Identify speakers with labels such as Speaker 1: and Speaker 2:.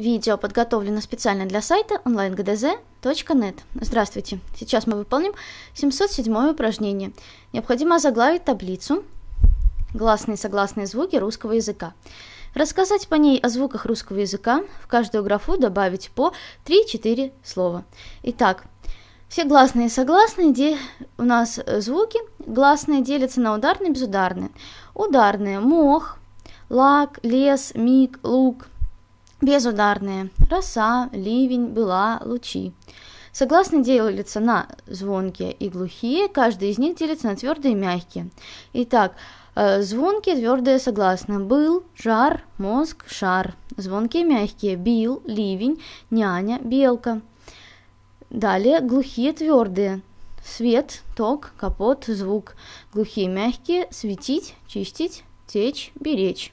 Speaker 1: Видео подготовлено специально для сайта online.gdz.net. Здравствуйте! Сейчас мы выполним 707 упражнение. Необходимо заглавить таблицу «Гласные и согласные звуки русского языка». Рассказать по ней о звуках русского языка, в каждую графу добавить по 3-4 слова. Итак, все гласные и согласные, где у нас э, звуки, гласные делятся на ударные и безударные. Ударные – мох, лак, лес, миг, лук. Безударные. Роса, ливень, была, лучи. Согласно делятся на звонкие и глухие, каждый из них делится на твердые и мягкие. Итак, э, звонкие, твердые, согласно. Был, жар, мозг, шар. Звонкие, мягкие. Бил, ливень, няня, белка. Далее глухие, твердые. Свет, ток, капот, звук. Глухие, мягкие. Светить, чистить, течь, беречь.